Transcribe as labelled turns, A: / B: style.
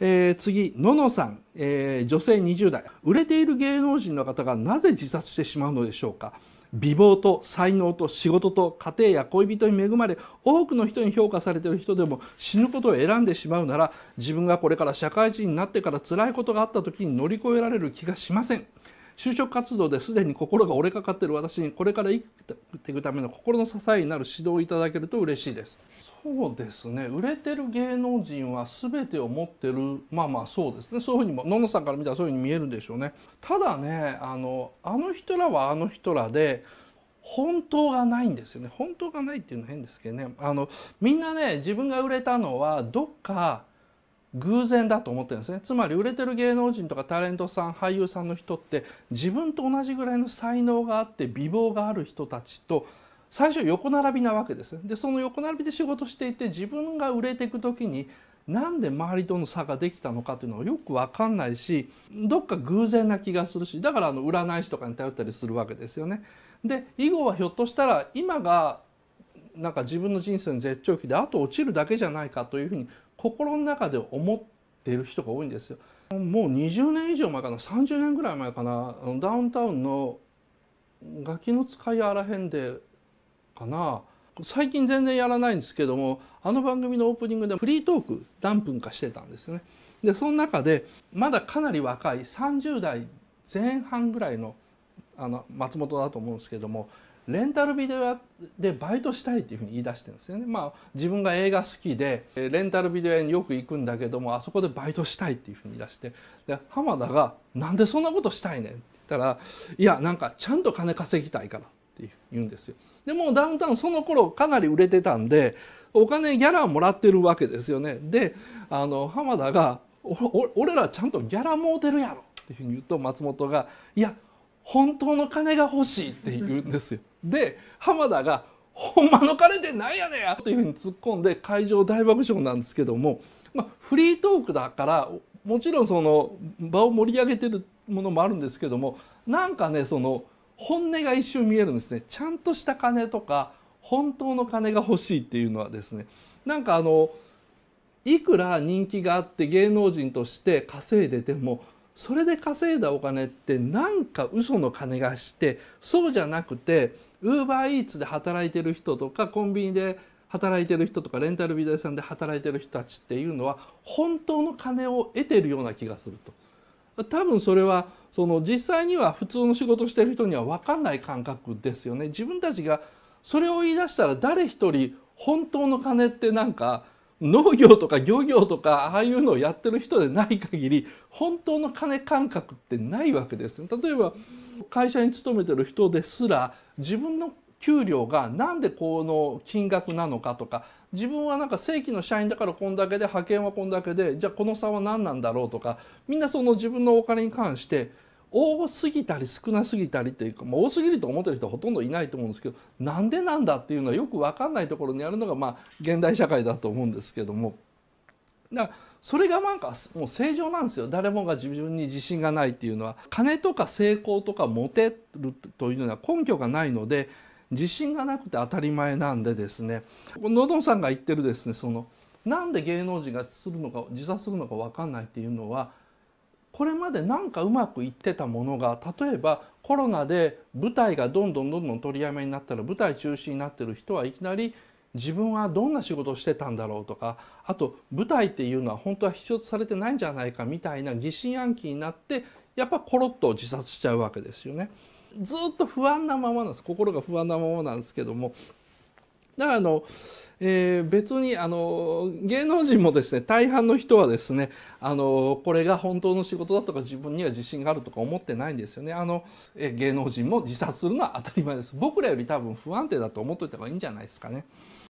A: えー、次ののさん、えー、女性20代売れている芸能人の方がなぜ自殺してしまうのでしょうか美貌と才能と仕事と家庭や恋人に恵まれ多くの人に評価されている人でも死ぬことを選んでしまうなら自分がこれから社会人になってから辛いことがあった時に乗り越えられる気がしません就職活動ですでに心が折れかかっている私にこれから生きていくための心の支えになる指導をいただけると嬉しいですそうですね売れてる芸能人は全てを持ってるまあまあそうですねそういうふうにもののさんから見たらそういうふうに見えるんでしょうねただねあのあの人らはあの人らで本当がないんですよね本当がないっていうの変ですけどねあのみんなね自分が売れたのはどっか偶然だと思ってるんですねつまり売れてる芸能人とかタレントさん俳優さんの人って自分と同じぐらいの才能があって美貌がある人たちと最初横並びなわけですでその横並びで仕事していて自分が売れていく時になんで周りとの差ができたのかというのはよく分かんないしどっか偶然な気がするしだからあの占い師とかに頼ったりするわけですよね。で以後はひょっとしたら今がなんか自分の人生の絶頂期であと落ちるだけじゃないかというふうに心の中で思ってる人が多いんですよ。もう20年以上前かな30年ぐらい前かなダウンタウンのガキの使いあらへんでかな最近全然やらないんですけどもあの番組のオープニングでフリートーク何分かしてたんですよね。でその中でまだかなり若い30代前半ぐらいのあの松本だと思うんですけどもレンタルビデオ屋でバイトしたいっていうふうに言い出してるんですよね。まあ自分が映画好きでレンタルビデオ屋によく行くんだけどもあそこでバイトしたいっていうふうに言い出してで浜田が「なんでそんなことしたいねん」って言ったら「いやなんかちゃんと金稼ぎたいから」って言うんですよ。でもダウンタウンその頃かなり売れてたんでお金ギャラもらってるわけですよね。であの浜田が「俺らちゃんとギャラもうてるやろ」っていうふうに言うと松本が「いや本当の金が欲しいって言うんですよ。で浜田が「ほんまの金ってなんやねや!」っていうふうに突っ込んで会場大爆笑なんですけども、まあ、フリートークだからもちろんその場を盛り上げてるものもあるんですけどもなんかねその本音が一瞬見えるんですね。ちゃんとした金とか本当の金が欲しいっていうのはですねなんかあのいくら人気があって芸能人として稼いでてもそれで稼いだお金ってなんか嘘の金がしてそうじゃなくてウーバーイーツで働いてる人とかコンビニで働いてる人とかレンタルビデオ屋さんで働いてる人たちっていうのは本当の金を得てるような気がすると多分それはその実際には普通の仕事してる人には分かんない感覚ですよね自分たちがそれを言い出したら誰一人本当の金ってなんか農業とか漁業とかああいうのをやってる人でない限り本当の金感覚ってないわけです。例えば会社に勤めてる人ですら自分の給料がなんでこの金額なのかとか自分はなんか正規の社員だからこんだけで派遣はこんだけでじゃあこの差は何なんだろうとかみんなその自分のお金に関して多すぎたり少なすぎたりというか、まあ、多すぎると思ってる人はほとんどいないと思うんですけどなんでなんだっていうのはよく分かんないところにあるのが、まあ、現代社会だと思うんですけどもだからそれがなんかもう正常なんですよ誰もが自分に自信がないっていうのは金とか成功とかモテるというのは根拠がないので自信がなくて当たり前なんでですねのどんさんが言ってるですねそのなんで芸能人がするのか自殺するのか分かんないっていうのはこれまでなんかうまくいってたものが例えばコロナで舞台がどんどんどんどん取りやめになったら舞台中止になってる人はいきなり自分はどんな仕事をしてたんだろうとかあと舞台っていうのは本当は必要とされてないんじゃないかみたいな疑心暗鬼になってやっぱコロッと自殺しちゃうわけですよね。ずっと不安なままなんです心が不安なままなんですけどもだからあの、えー、別にあの芸能人もですね大半の人はですねあのこれが本当の仕事だとか自分には自信があるとか思ってないんですよねあの、え芸能人も自殺するのは当たり前です僕らより多分不安定だと思っといた方がいいんじゃないですかね。